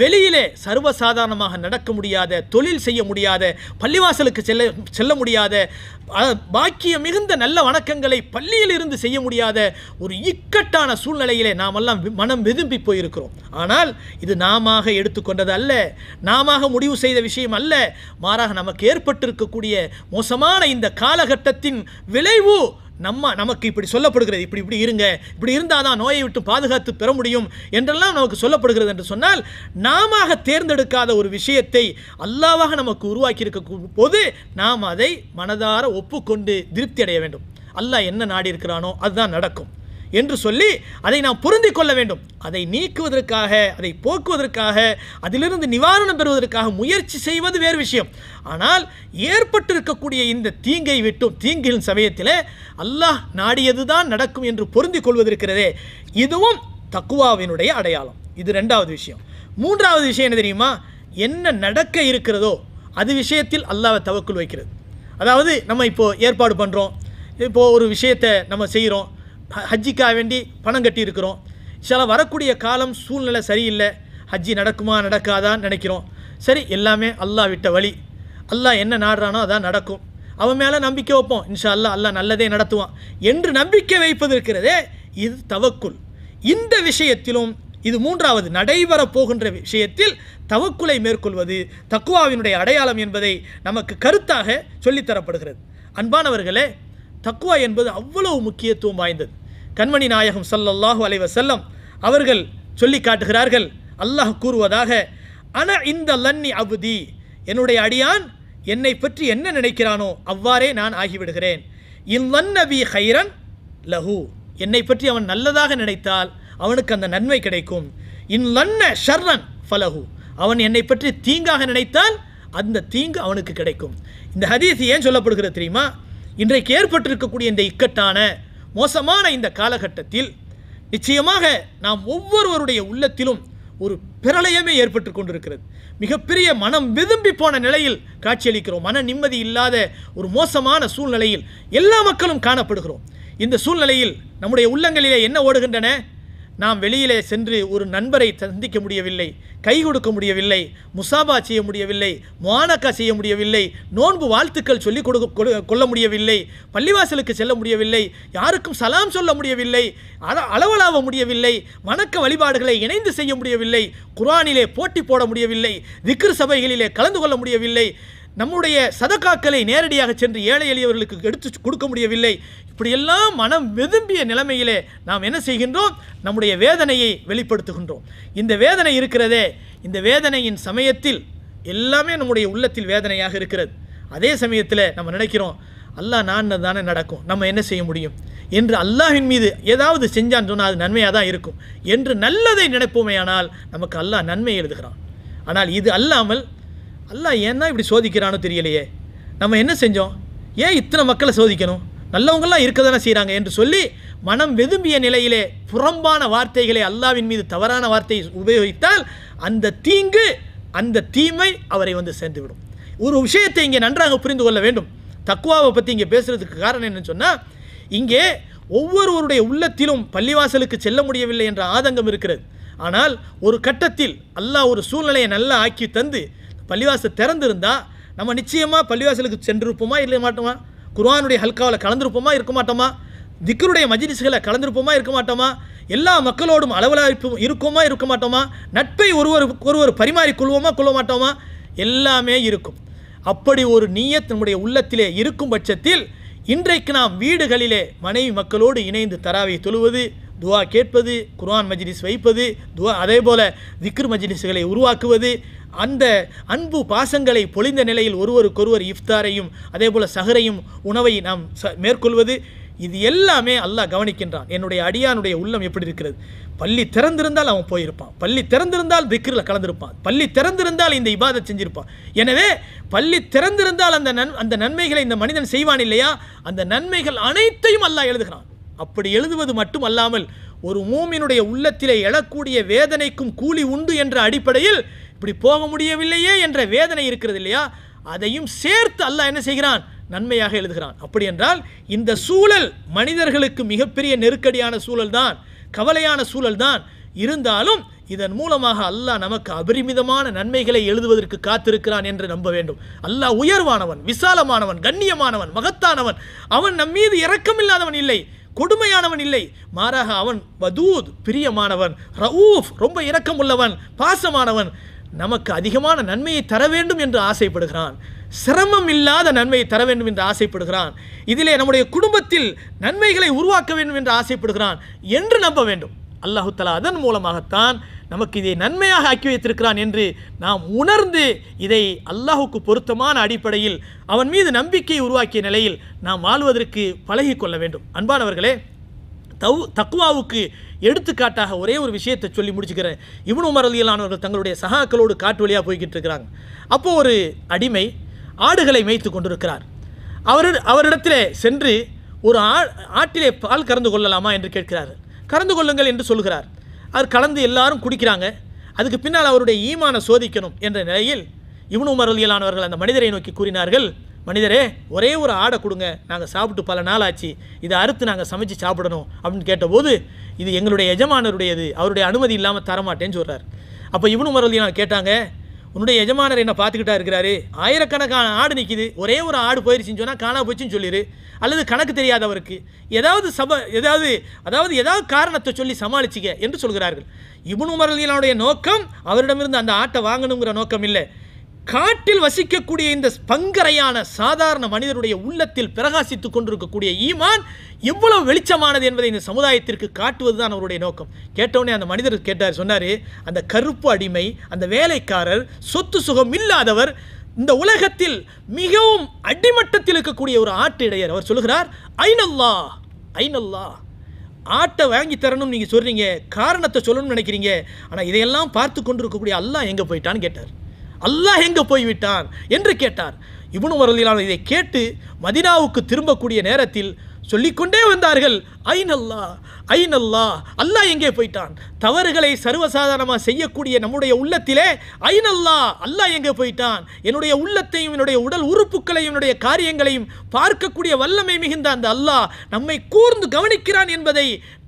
வெளியிலே சர்வசாதாரணமாக நடக்க முடியாத தொழில் செய்ய முடியாத பள்ளிவாசலுக்கு செல்ல செல்ல முடியாத பாக்கிய மிகுந்த நல்ல வணக்கங்களை பள்ளியில் இருந்து செய்ய முடியாத ஒரு இக்கட்டான சூழ்நிலையிலே நாமெல்லாம் மனம் விதும்பி போயிருக்கிறோம் ஆனால் இது நாம எடுத்துக்கொண்டது அல்ல நாம முடிவு செய்த விஷயம் அல்ல மாறாக நமக்கு ஏற்பட்டிருக்கக்கூடிய மோசமான இந்த காலகட்டத்தின் விளைவு நம்ம நமக்கு இப்படி சொல்லப்படுகிறது இப்படி இப்படி இருங்க இப்படி இருந்தால் தான் நோயை விட்டு பாதுகாத்து பெற முடியும் என்றெல்லாம் நமக்கு சொல்லப்படுகிறது என்று சொன்னால் நாம தேர்ந்தெடுக்காத ஒரு விஷயத்தை அல்லாவாக நமக்கு உருவாக்கி இருக்க போது நாம் அதை மனதார ஒப்புக்கொண்டு திருப்தி அடைய வேண்டும் அல்லாஹ் என்ன நாடி இருக்கிறானோ அதுதான் நடக்கும் என்று சொல்லி அதை நாம் பொருந்தி கொள்ள வேண்டும் அதை நீக்குவதற்காக அதை போக்குவதற்காக அதிலிருந்து நிவாரணம் பெறுவதற்காக முயற்சி செய்வது வேறு விஷயம் ஆனால் ஏற்பட்டிருக்கக்கூடிய இந்த தீங்கை விட்டும் தீங்கின் சமயத்தில் அல்லாஹ் நாடியது தான் நடக்கும் என்று பொருந்தி கொள்வதற்கிறதே இதுவும் தக்குவாவினுடைய அடையாளம் இது ரெண்டாவது விஷயம் மூன்றாவது விஷயம் என்ன தெரியுமா என்ன நடக்க இருக்கிறதோ அது விஷயத்தில் அல்லாவை தவக்குள் வைக்கிறது அதாவது நம்ம இப்போது ஏற்பாடு பண்ணுறோம் இப்போது ஒரு விஷயத்தை நம்ம செய்கிறோம் ஹஜ்ஜிக்காக வேண்டி பணம் கட்டியிருக்கிறோம் சில வரக்கூடிய காலம் சூழ்நிலை சரியில்லை ஹஜ்ஜி நடக்குமா நடக்காதான்னு நினைக்கிறோம் சரி எல்லாமே அல்லா விட்ட வழி அல்லா என்ன நாடுறானோ அதான் நடக்கும் அவன் மேலே நம்பிக்கை வைப்போம் இன்ஷா அல்லா அல்லா நல்லதே நடத்துவான் என்று நம்பிக்கை வைப்பது இருக்கிறதே இது தவக்குள் இந்த விஷயத்திலும் இது மூன்றாவது நடைபெற போகின்ற விஷயத்தில் தவக்குலை மேற்கொள்வது தக்குவாவினுடைய அடையாளம் என்பதை நமக்கு கருத்தாக சொல்லித்தரப்படுகிறது அன்பானவர்களே தக்குவா என்பது அவ்வளவு முக்கியத்துவம் வாய்ந்தது கண்மணி நாயகம் சல்லல்லாஹு அலைவ செல்லம் அவர்கள் சொல்லி காட்டுகிறார்கள் அல்லாஹ் கூறுவதாக அன இந்த லன்னி அவுதி என்னுடைய அடியான் என்னை பற்றி என்ன நினைக்கிறானோ அவ்வாறே நான் ஆகிவிடுகிறேன் இன் லன்னவி ஹைரன் லஹு என்னை பற்றி அவன் நல்லதாக நினைத்தால் அவனுக்கு அந்த நன்மை கிடைக்கும் இன் லன்ன ஷர்ரன் ஃபலஹு அவன் என்னை பற்றி தீங்காக நினைத்தால் அந்த தீங்கு அவனுக்கு கிடைக்கும் இந்த ஹதீஸ் ஏன் சொல்லப்படுகிறது தெரியுமா இன்றைக்கு ஏற்பட்டிருக்கக்கூடிய இந்த இக்கட்டான மோசமான இந்த காலகட்டத்தில் நிச்சயமாக நாம் ஒவ்வொருவருடைய உள்ளத்திலும் ஒரு பிரளயமே ஏற்பட்டு கொண்டிருக்கிறது மிகப்பெரிய மனம் விதும்பி போன நிலையில் காட்சியளிக்கிறோம் மன நிம்மதி இல்லாத ஒரு மோசமான சூழ்நிலையில் எல்லா மக்களும் காணப்படுகிறோம் இந்த சூழ்நிலையில் நம்முடைய உள்ளங்களிலே என்ன ஓடுகின்றன நாம் வெளியிலே சென்று ஒரு நண்பரை சந்திக்க முடியவில்லை கை கொடுக்க முடியவில்லை முசாபா செய்ய முடியவில்லை முவானக்கா செய்ய முடியவில்லை நோன்பு வாழ்த்துக்கள் சொல்லிக் கொடுக்க கொள்ள முடியவில்லை பள்ளிவாசலுக்கு செல்ல முடியவில்லை யாருக்கும் சலாம் சொல்ல முடியவில்லை அளவலாவ முடியவில்லை வணக்க வழிபாடுகளை இணைந்து செய்ய முடியவில்லை குரானிலே போட்டி போட முடியவில்லை விக்ரு சபைகளிலே கலந்து கொள்ள முடியவில்லை நம்முடைய சதக்காக்களை நேரடியாக சென்று ஏழை எளியவர்களுக்கு எடுத்து கொடுக்க முடியவில்லை இப்படியெல்லாம் மனம் வெதும்பிய நிலைமையிலே நாம் என்ன செய்கின்றோம் நம்முடைய வேதனையை வெளிப்படுத்துகின்றோம் இந்த வேதனை இருக்கிறதே இந்த வேதனையின் சமயத்தில் எல்லாமே நம்முடைய உள்ளத்தில் வேதனையாக இருக்கிறது அதே சமயத்தில் நம்ம நினைக்கிறோம் அல்லாஹ் நான் தானே நடக்கும் நம்ம என்ன செய்ய முடியும் என்று அல்லாஹின் மீது ஏதாவது செஞ்சான்னு சொன்னால் அது நன்மையாக தான் இருக்கும் என்று நல்லதை நினைப்போமே ஆனால் நமக்கு அல்லாஹ் நன்மை எழுதுகிறான் ஆனால் இது அல்லாமல் அல்லா ஏன்னா இப்படி சோதிக்கிறானோ தெரியலையே நம்ம என்ன செஞ்சோம் ஏன் இத்தனை மக்களை சோதிக்கணும் நல்லவங்களாம் இருக்க தானே செய்கிறாங்க என்று சொல்லி மனம் வெதும்பிய நிலையிலே புறம்பான வார்த்தைகளை அல்லாவின் மீது தவறான வார்த்தையை உபயோகித்தால் அந்த தீங்கு அந்த தீமை அவரை வந்து சேர்ந்துவிடும் ஒரு விஷயத்தை இங்கே நன்றாக புரிந்து கொள்ள வேண்டும் தக்குவாவை பற்றி இங்கே பேசுகிறதுக்கு காரணம் என்னன்னு சொன்னால் இங்கே ஒவ்வொருவருடைய உள்ளத்திலும் பள்ளிவாசலுக்கு செல்ல முடியவில்லை என்ற ஆதங்கம் இருக்கிறது ஆனால் ஒரு கட்டத்தில் அல்லாஹ் ஒரு சூழ்நிலையை நல்லா ஆக்கி தந்து பள்ளிவாசல் திறந்துருந்தால் நம்ம நிச்சயமாக பள்ளிவாசலுக்கு சென்றிருப்போமா இல்லை மாட்டோமா குர்வானுடைய ஹல்காவில் கலந்திருப்போமா இருக்க மாட்டோமா திக்கருடைய மஜிலிசுகளை கலந்திருப்போமா இருக்க மாட்டோமா எல்லா மக்களோடும் அளவலாய்ப்பு இருக்கோமா இருக்க மாட்டோமா நட்பை ஒருவர் ஒருவர் கொள்வோமா கொள்ள மாட்டோமா எல்லாமே இருக்கும் அப்படி ஒரு நீயத் நம்முடைய உள்ளத்திலே இருக்கும் பட்சத்தில் இன்றைக்கு நாம் வீடுகளிலே மனைவி மக்களோடு இணைந்து தராவை தொழுவது துவா கேட்பது குர்ஆன் மஜ்லிஸ் வைப்பது துவா அதே போல் விக்ரு மஜ்லிஸ்களை உருவாக்குவது அந்த அன்பு பாசங்களை பொழிந்த நிலையில் ஒருவருக்கொருவர் இஃப்தாரையும் அதே போல் சஹரையும் உணவை நாம் மேற்கொள்வது இது எல்லாமே அல்லாஹ் கவனிக்கின்றான் என்னுடைய அடியானுடைய உள்ளம் எப்படி இருக்கிறது பள்ளி திறந்திருந்தால் அவன் போயிருப்பான் பள்ளி திறந்திருந்தால் திக்ரில் கலந்திருப்பான் பள்ளி திறந்திருந்தால் இந்த இபாதை செஞ்சிருப்பான் எனவே பள்ளி திறந்திருந்தால் அந்த நன் அந்த நன்மைகளை இந்த மனிதன் செய்வான் இல்லையா அந்த நன்மைகள் அனைத்தையும் அல்லாஹ் எழுதுகிறான் அப்படி எழுதுவது மட்டும் அல்லாமல் ஒரு மூமினுடைய உள்ளத்திலே எழக்கூடிய வேதனைக்கும் கூலி உண்டு என்ற அடிப்படையில் இப்படி போக முடியவில்லையே என்ற வேதனை இருக்கிறது இல்லையா அதையும் சேர்த்து அல்லாஹ் என்ன செய்கிறான் நன்மையாக எழுதுகிறான் அப்படி என்றால் இந்த சூழல் மனிதர்களுக்கு மிகப்பெரிய நெருக்கடியான சூழல் தான் கவலையான சூழல் தான் இருந்தாலும் இதன் மூலமாக அல்லாஹ் நமக்கு அபரிமிதமான நன்மைகளை எழுதுவதற்கு காத்திருக்கிறான் என்று நம்ப வேண்டும் அல்லாஹ் உயர்வானவன் விசாலமானவன் கண்ணியமானவன் மகத்தானவன் அவன் நம் மீது இரக்கமில்லாதவன் இல்லை கொடுமையானவன் இல்லை மாறாக அவன் வதூத் பிரியமானவன் ரவூஃப் ரொம்ப உள்ளவன் பாசமானவன் நமக்கு அதிகமான நன்மையை தர வேண்டும் என்று ஆசைப்படுகிறான் சிரமம் இல்லாத நன்மையை தர வேண்டும் என்று ஆசைப்படுகிறான் இதிலே நம்முடைய குடும்பத்தில் நன்மைகளை உருவாக்க வேண்டும் என்று ஆசைப்படுகிறான் என்று நம்ப வேண்டும் அல்லாஹு தலா அதன் மூலமாகத்தான் நமக்கு இதை நன்மையாக ஆக்கி வைத்திருக்கிறான் என்று நாம் உணர்ந்து இதை அல்லாஹுக்கு பொருத்தமான அடிப்படையில் அவன் மீது நம்பிக்கை உருவாக்கிய நிலையில் நாம் வாழ்வதற்கு பழகி கொள்ள வேண்டும் அன்பானவர்களே தவ் தக்குவாவுக்கு எடுத்துக்காட்டாக ஒரே ஒரு விஷயத்தை சொல்லி முடிச்சுக்கிறேன் இவனு மரலியலானவர்கள் தங்களுடைய சகாக்களோடு காட்டு வழியாக போய்கிட்டு இருக்கிறாங்க அப்போது ஒரு அடிமை ஆடுகளை மேய்த்து கொண்டிருக்கிறார் அவர் அவரிடத்தில் சென்று ஒரு ஆ ஆட்டிலே பால் கறந்து கொள்ளலாமா என்று கேட்கிறார் கறந்து கொள்ளுங்கள் என்று சொல்கிறார் அவர் கலந்து எல்லாரும் குடிக்கிறாங்க அதுக்கு பின்னால் அவருடைய ஈமானை சோதிக்கணும் என்ற நிலையில் இவனு மரலியலானவர்கள் அந்த மனிதரை நோக்கி கூறினார்கள் மனிதரே ஒரே ஒரு ஆடை கொடுங்க நாங்கள் சாப்பிட்டு பல நாள் ஆச்சு இதை அறுத்து நாங்கள் சமைச்சு சாப்பிடணும் அப்படின்னு கேட்டபோது இது எங்களுடைய எஜமானருடையது அவருடைய அனுமதி இல்லாமல் தரமாட்டேன்னு சொல்கிறார் அப்போ இவனு மறுபடியும் நான் கேட்டாங்க உன்னுடைய எஜமானர் என்ன பார்த்துக்கிட்டா இருக்கிறாரு ஆயிரக்கணக்கான ஆடு நிற்கிது ஒரே ஒரு ஆடு போயிருச்சுன்னு சொன்னால் காணா போச்சுன்னு சொல்லிடு அல்லது கணக்கு தெரியாதவருக்கு ஏதாவது சப ஏதாவது அதாவது ஏதாவது காரணத்தை சொல்லி சமாளிச்சிக்க என்று சொல்கிறார்கள் இவனு உமரலியனுடைய நோக்கம் அவரிடமிருந்து அந்த ஆட்டை வாங்கணுங்கிற நோக்கம் இல்லை காட்டில் வசிக்கக்கூடிய இந்த பங்கரையான சாதாரண மனிதருடைய உள்ளத்தில் பிரகாசித்துக் கொண்டிருக்கக்கூடிய ஈமான் எவ்வளவு வெளிச்சமானது என்பதை இந்த சமுதாயத்திற்கு காட்டுவதுதான் அவருடைய நோக்கம் கேட்டவுடனே அந்த மனிதர் கேட்டார் சொன்னார் அந்த கருப்பு அடிமை அந்த வேலைக்காரர் சொத்து சுகம் இல்லாதவர் இந்த உலகத்தில் மிகவும் அடிமட்டத்தில் இருக்கக்கூடிய ஒரு ஆட்டு இடையர் அவர் சொல்கிறார் ஐநல்லா ஐநல்லா ஆட்டை வாங்கி தரணும் நீங்கள் சொல்கிறீங்க காரணத்தை சொல்லணும்னு நினைக்கிறீங்க ஆனால் இதையெல்லாம் பார்த்து கொண்டு இருக்கக்கூடிய அல்லா எங்கே போயிட்டான்னு கேட்டார் அல்லாஹ் எங்கே போய்விட்டான் என்று கேட்டார் இவனு வரலான இதை கேட்டு மதினாவுக்கு திரும்பக்கூடிய நேரத்தில் சொல்லிக்கொண்டே வந்தார்கள் ஐநல்லா ஐநல்லா அல்லாஹ் எங்கே போயிட்டான் தவறுகளை சர்வசாதாரணமாக செய்யக்கூடிய நம்முடைய உள்ளத்திலே ஐநல்லா அல்லாஹ் எங்கே போயிட்டான் என்னுடைய உள்ளத்தையும் என்னுடைய உடல் உறுப்புகளையும் என்னுடைய காரியங்களையும் பார்க்கக்கூடிய வல்லமை மிகுந்த அந்த அல்லாஹ் நம்மை கூர்ந்து கவனிக்கிறான் என்பதை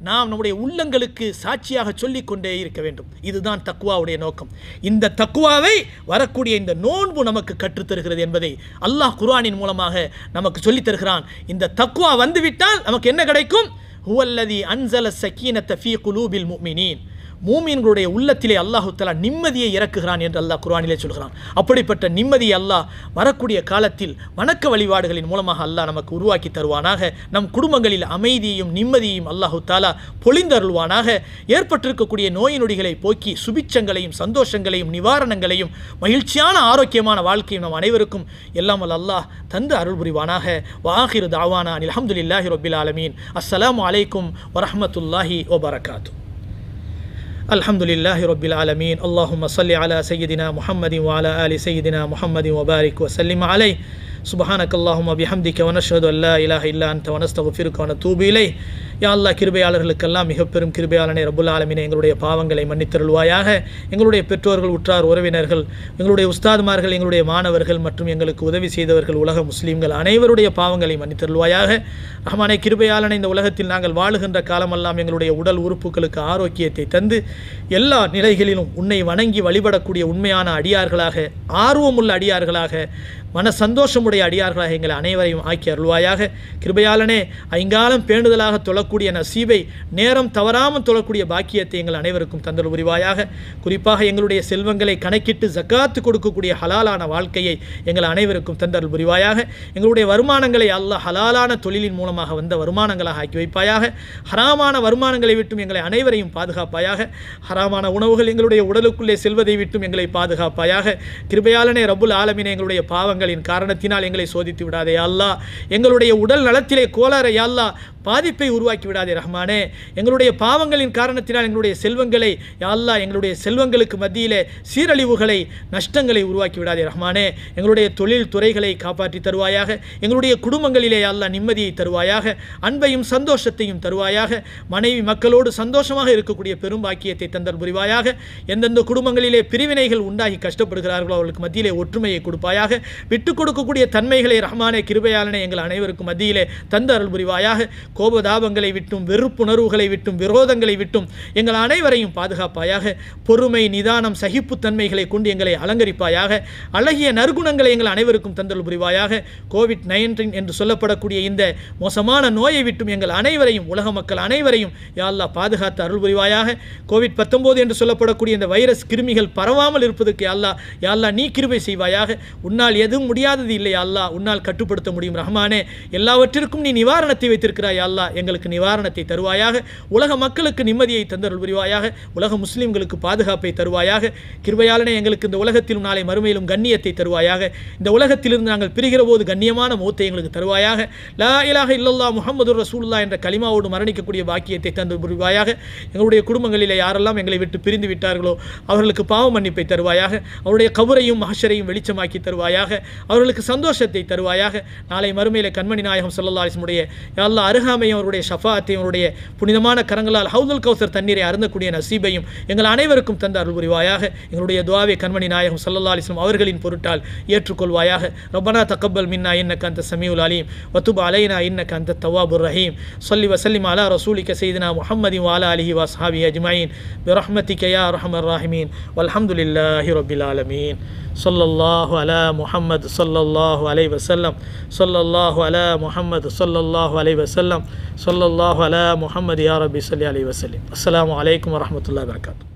நாம் நம்முடைய உள்ளங்களுக்கு சாட்சியாக சொல்லிக்கொண்டே இருக்க வேண்டும் இதுதான் தக்குவாவுடைய நோக்கம் இந்த தக்குவாவை வரக்கூடிய இந்த நோன்பு நமக்கு கற்றுத்தருகிறது என்பதை அல்லாஹ் குரானின் மூலமாக நமக்கு சொல்லித்தருகிறான் இந்த தக்குவா வந்துவிட்டால் நமக்கு என்ன கிடைக்கும் هو الذي أنزل السكينة في قلوب المؤمنين மூமியன்களுடைய உள்ளத்திலே அல்லாஹுத்தலா நிம்மதியை இறக்குகிறான் என்று அல்லாஹ் குர்ஆனிலே சொல்கிறான் அப்படிப்பட்ட நிம்மதி அல்லாஹ் வரக்கூடிய காலத்தில் வணக்க வழிபாடுகளின் மூலமாக அல்லாஹ் நமக்கு உருவாக்கி தருவானாக நம் குடும்பங்களில் அமைதியையும் நிம்மதியையும் அல்லாஹு தாலா பொழிந்தருள்வானாக ஏற்பட்டிருக்கக்கூடிய நோய் நொடிகளை போக்கி சுபிச்சங்களையும் சந்தோஷங்களையும் நிவாரணங்களையும் மகிழ்ச்சியான ஆரோக்கியமான வாழ்க்கையும் நம் அனைவருக்கும் எல்லாம் அல்லாஹ் தந்து அருள் புரிவானாக வாஹிரு தாவானா அலமதுல்லாஹி ரொபில் ஆலமீன் அஸ்லாம் அலைக்கும் வரமத்துல்லாஹி வபரகாத்தூ الحمد لله رب العالمين اللهم صل على سيدنا محمد وعلى آل سيدنا محمد وبارك وسلم عليه சுபஹானக் அல்லாஹும் அபிஹம்திக்க வனஷது அல்லா இலாஹ இல்லா அந்த வனஸ்தகுஃபிருக்கு வன தூபிலை யா அல்லா கிருபையாளர்களுக்கெல்லாம் மிக பெரும் கிருபையாளனை ரபுல் ஆலமினை எங்களுடைய பாவங்களை மன்னித்தருள்வாயாக எங்களுடைய பெற்றோர்கள் உற்றார் உறவினர்கள் எங்களுடைய உஸ்தாதுமார்கள் எங்களுடைய மாணவர்கள் மற்றும் எங்களுக்கு உதவி செய்தவர்கள் உலக முஸ்லீம்கள் அனைவருடைய பாவங்களை மன்னித்தருள்வாயாக ரஹ்மானை கிருபையாளனை இந்த உலகத்தில் நாங்கள் வாழுகின்ற காலமெல்லாம் எங்களுடைய உடல் உறுப்புகளுக்கு ஆரோக்கியத்தை தந்து எல்லா நிலைகளிலும் உன்னை வணங்கி வழிபடக்கூடிய உண்மையான அடியார்களாக ஆர்வமுள்ள அடியார்களாக மன சந்தோஷமுடைய அடியார்களாக எங்கள் அனைவரையும் ஆக்கி அருள்வாயாக கிருபையாளனே ஐங்காலம் பேணுதலாக தொழக்கூடிய நசீவை நேரம் தவறாமல் தொழக்கூடிய பாக்கியத்தை எங்கள் அனைவருக்கும் தந்தல் புரிவாயாக குறிப்பாக எங்களுடைய செல்வங்களை கணக்கிட்டு ஜக்காத்து கொடுக்கக்கூடிய ஹலாலான வாழ்க்கையை எங்கள் அனைவருக்கும் தந்தல் புரிவாயாக எங்களுடைய வருமானங்களை அல்ல ஹலாலான தொழிலின் மூலமாக வந்த வருமானங்களாக ஆக்கி வைப்பாயாக ஹராமான வருமானங்களை விட்டும் எங்களை அனைவரையும் பாதுகாப்பாயாக ஹராமான உணவுகள் எங்களுடைய உடலுக்குள்ளே செல்வதை விட்டும் எங்களை பாதுகாப்பாயாக கிருபையாளனே ரபுல் ஆலமினை எங்களுடைய பாவங்கள் பாவங்களின் காரணத்தினால் எங்களை சோதித்து விடாதே அல்லா எங்களுடைய உடல் நலத்திலே கோளாறை அல்லா பாதிப்பை உருவாக்கி விடாதே ரஹ்மானே எங்களுடைய பாவங்களின் காரணத்தினால் எங்களுடைய செல்வங்களை அல்லா எங்களுடைய செல்வங்களுக்கு மத்தியிலே சீரழிவுகளை நஷ்டங்களை உருவாக்கி விடாதே ரஹ்மானே எங்களுடைய தொழில் துறைகளை காப்பாற்றி தருவாயாக எங்களுடைய குடும்பங்களிலே அல்லா நிம்மதியை தருவாயாக அன்பையும் சந்தோஷத்தையும் தருவாயாக மனைவி மக்களோடு சந்தோஷமாக இருக்கக்கூடிய பெரும் பாக்கியத்தை தந்தல் புரிவாயாக எந்தெந்த குடும்பங்களிலே பிரிவினைகள் உண்டாகி கஷ்டப்படுகிறார்களோ அவர்களுக்கு மத்தியிலே ஒற்றுமையை கொடுப்பாயாக விட்டு கொடுக்கக்கூடிய தன்மைகளை ரஹ்மானே கிருபையாளனை எங்கள் அனைவருக்கும் மத்தியிலே தந்த அருள் புரிவாயாக கோபதாபங்களை விட்டும் வெறுப்புணர்வுகளை விட்டும் விரோதங்களை விட்டும் எங்கள் அனைவரையும் பாதுகாப்பாயாக பொறுமை நிதானம் தன்மைகளை கொண்டு எங்களை அலங்கரிப்பாயாக அழகிய நற்குணங்களை எங்கள் அனைவருக்கும் தந்தல் புரிவாயாக கோவிட் நைன்டீன் என்று சொல்லப்படக்கூடிய இந்த மோசமான நோயை விட்டும் எங்கள் அனைவரையும் உலக மக்கள் அனைவரையும் யாழ்லா பாதுகாத்து அருள் புரிவாயாக கோவிட் பத்தொம்போது என்று சொல்லப்படக்கூடிய இந்த வைரஸ் கிருமிகள் பரவாமல் இருப்பதற்கு யாழ்லா யாழ்லா நீ கிருபை செய்வாயாக உன்னால் எதுவும் எதுவும் முடியாதது இல்லை அல்லா உன்னால் கட்டுப்படுத்த முடியும் ரஹ்மானே எல்லாவற்றிற்கும் நீ நிவாரணத்தை வைத்திருக்கிறாய் அல்லா எங்களுக்கு நிவாரணத்தை தருவாயாக உலக மக்களுக்கு நிம்மதியை தந்தருள் புரிவாயாக உலக முஸ்லீம்களுக்கு பாதுகாப்பை தருவாயாக கிருபையாளனே எங்களுக்கு இந்த உலகத்திலும் நாளை மறுமையிலும் கண்ணியத்தை தருவாயாக இந்த உலகத்திலிருந்து நாங்கள் பிரிகிற போது கண்ணியமான மூத்தை எங்களுக்கு தருவாயாக லா இலாக இல்லல்லா முகமது ரசூல்லா என்ற களிமாவோடு மரணிக்கக்கூடிய பாக்கியத்தை தந்து புரிவாயாக எங்களுடைய குடும்பங்களில் யாரெல்லாம் எங்களை விட்டு பிரிந்து விட்டார்களோ அவர்களுக்கு பாவ மன்னிப்பை தருவாயாக அவருடைய கவுரையும் மகஷரையும் வெளிச்சமாக்கி தருவாயாக அவர்களுக்கு சந்தோஷத்தை தருவாயாக நாளை மறுமையில் கண்மணி நாயகம் சொல்லல்லா எல்லா அருகாமையும் அவருடைய ஷஃபாத்தையும் அவருடைய புனிதமான கரங்களால் ஹவுதல் கௌசர் தண்ணீரை அருந்தக்கூடிய நசீபையும் எங்கள் அனைவருக்கும் தந்த அருள் புரிவாயாக எங்களுடைய துவாவை கண்மணி நாயகம் சொல்லல்லா அலிஸ்லம் அவர்களின் பொருட்டால் ஏற்றுக்கொள்வாயாக ரப்பனா தக்கபல் மின்னா இன்னக்கு அந்த சமீவுல் அலீம் வத்துப அலைனா இன்னக்கு அந்த தவாபுர் ரஹீம் சொல்லி வசல்லிம் அலா ரசூலிக்க செய்தினா முஹம்மதி வாலா அலிஹி வாசாவி அஜ்மாயின் பிரஹ்மதிக்கயா ரஹமர் ரஹிமீன் والحمد لله رب صلى الله على محمد صلى الله عليه وسلم صلى الله على محمد صلى الله عليه وسلم صلى الله على محمد يا ربي صلى عليه وسلم السلام عليكم ورحمة الله وبركاته